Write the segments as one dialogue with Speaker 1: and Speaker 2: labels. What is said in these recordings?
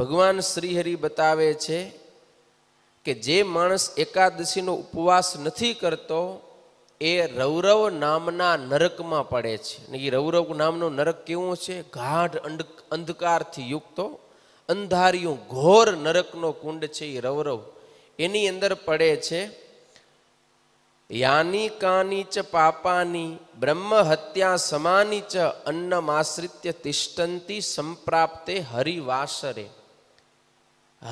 Speaker 1: ભગવાન શ્રીહરિ બતાવે છે કે જે માણસ એકાદશીનો ઉપવાસ નથી કરતો એ રૌરવ નામના નરકમાં પડે છે એ રૌરવ નામનો નરક કેવો છે ગાઢ અંધકારથી યુક્તો અંધારિયું ઘોર નરકનો કુંડ છે એ રૌરવ એની અંદર પડે છે યાની કાની ચ પાપાની બ્રહ્મ હત્યા સમાની ચ અન્નમાશ્રિત્ય તિષ્ઠંતી સંપ્રાપ્તે હરિવાસરે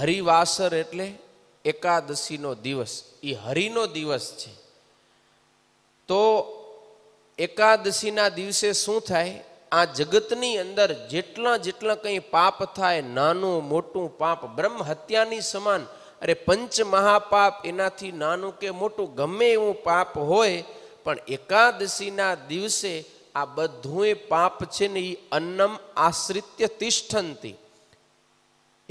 Speaker 1: હરિવાસર એટલે એકાદશીનો દિવસ એ હરિનો દિવસ છે તો એકાદશીના દિવસે શું થાય આ જગતની અંદર જેટલા જેટલા કંઈ પાપ થાય નાનું મોટું પાપ બ્રહ્મ હત્યાની સમાન અરે પંચ મહાપાપ એનાથી નાનું કે મોટું ગમે એવું પાપ હોય પણ એકાદશીના દિવસે આ બધું પાપ છે ને એ અન્નમ આશ્રિત્ય તિષ્ઠંતી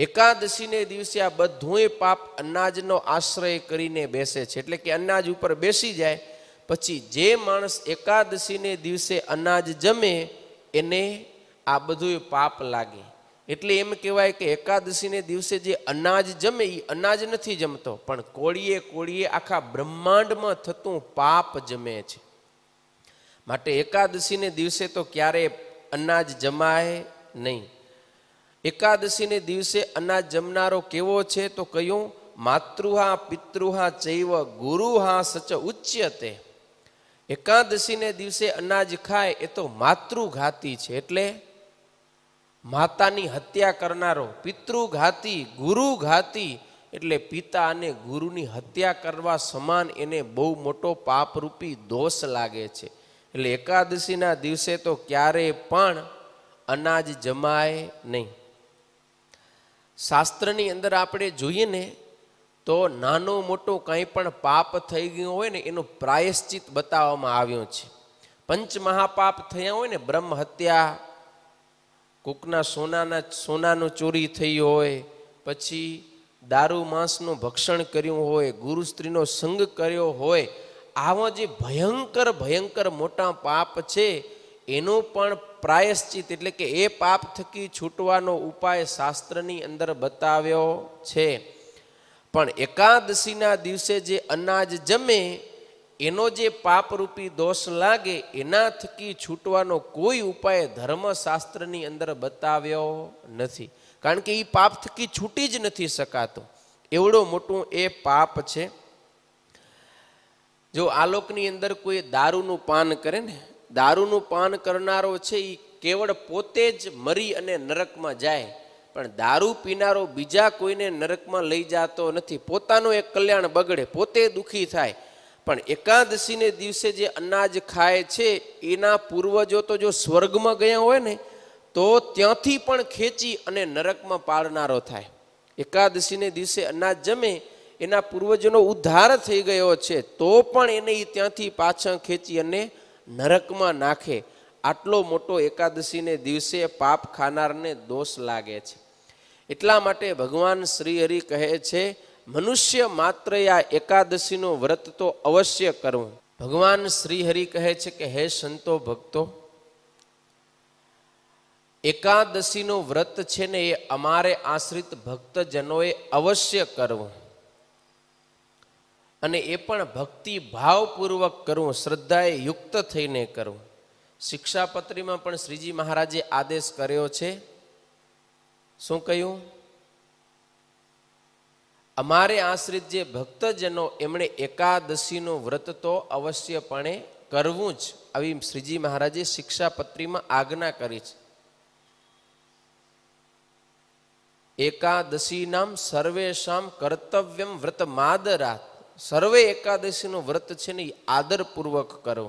Speaker 1: એકાદશીને દિવસે આ બધુંય પાપ અનાજનો આશ્રય કરીને બેસે છે એટલે કે અનાજ ઉપર બેસી જાય પછી જે માણસ એકાદશીને દિવસે અનાજ જમે એને આ બધુંય પાપ લાગે એટલે એમ કહેવાય કે એકાદશીને દિવસે જે અનાજ જમે એ અનાજ નથી જમતો પણ કોળીએ કોળીએ આખા બ્રહ્માંડમાં થતું પાપ જમે છે માટે એકાદશીને દિવસે તો ક્યારેય અનાજ જમાય નહીં એકાદશીને દિવસે અનાજ જમનારો કેવો છે તો કહ્યું માતૃહા પિતૃહા ચૈવ ગુરુહા સચ ઉચ્યતે એકાદશીને દિવસે અનાજ ખાય એ તો માતૃઘાતી છે એટલે માતાની હત્યા કરનારો પિતૃઘાતી ગુરુઘાતી એટલે પિતા અને ગુરુની હત્યા કરવા સમાન એને બહુ મોટો પાપરૂપી દોષ લાગે છે એટલે એકાદશીના દિવસે તો ક્યારેય પણ અનાજ જમાય નહીં શાસ્ત્રની અંદર આપણે જોઈએ ને તો નાનો મોટો કંઈ પણ પાપ થઈ ગયો હોય ને એનું પ્રાયશ્ચિત બતાવવામાં આવ્યું છે પંચ મહાપાપ થયા હોય ને બ્રહ્મ હત્યા કૂકના સોનાના સોનાનું ચોરી થઈ હોય પછી દારૂ માંસનું ભક્ષણ કર્યું હોય ગુરુ સ્ત્રીનો સંગ કર્યો હોય આવા જે ભયંકર ભયંકર મોટા પાપ છે એનું પણ પ્રાયશ્ચિત એટલે કે એ પાપ થકી છૂટવાનો ઉપાય શાસ્ત્રની અંદર બતાવ્યો છે પણ એકાદશીના દિવસે જે અનાજ જમે એનો જે પાપરૂપી દોષ લાગે એના થકી છૂટવાનો કોઈ ઉપાય ધર્મશાસ્ત્રની અંદર બતાવ્યો નથી કારણ કે એ પાપ થકી છૂટી જ નથી શકાતો એવડો મોટું એ પાપ છે જો આલોકની અંદર કોઈ દારૂનું પાન કરે ને દારૂનું પાન કરનારો છે એ કેવળ પોતે જ મરી અને નરકમાં જાય પણ દારૂ પીનારો બીજા કોઈને નરકમાં લઈ જતો નથી પોતાનું એક કલ્યાણ બગડે પોતે દુઃખી થાય પણ એકાદશીને દિવસે જે અનાજ ખાય છે એના પૂર્વજો તો જો સ્વર્ગમાં ગયા હોય ને તો ત્યાંથી પણ ખેંચી અને નરકમાં પાડનારો થાય એકાદશીને દિવસે અનાજ જમે એના પૂર્વજોનો ઉદ્ધાર થઈ ગયો છે તો પણ એને એ ત્યાંથી પાછળ ખેંચી અને નરકમાં નાખે આટલો મોટો એકાદશીને દિવસે પાપ ખાનારને દોષ લાગે છે એટલા માટે ભગવાન શ્રીહરિ કહે છે મનુષ્ય માત્ર આ એકાદશીનો વ્રત તો અવશ્ય કરવું ભગવાન શ્રીહરિ કહે છે કે હે સંતો ભક્તો એકાદશીનો વ્રત છે ને એ અમારે આશ્રિત ભક્તજનોએ અવશ્ય કરવું અને એ પણ ભક્તિ ભાવપૂર્વક કરવું શ્રદ્ધાએ યુક્ત થઈને કરવું શિક્ષાપત્રીમાં પણ શ્રીજી મહારાજે આદેશ કર્યો છે શું કહ્યું અમારે આશ્રિત જે ભક્તજનો એમણે એકાદશીનું વ્રત તો અવશ્યપણે કરવું જ આવી શ્રીજી મહારાજે શિક્ષાપત્રીમાં આજ્ઞા કરી છે એકાદશી નામ સર્વેશામ કર્તવ્યમ વ્રત માદરાત સર્વે એકાદશીનું વ્રત છે ને એ આદરપૂર્વક કરો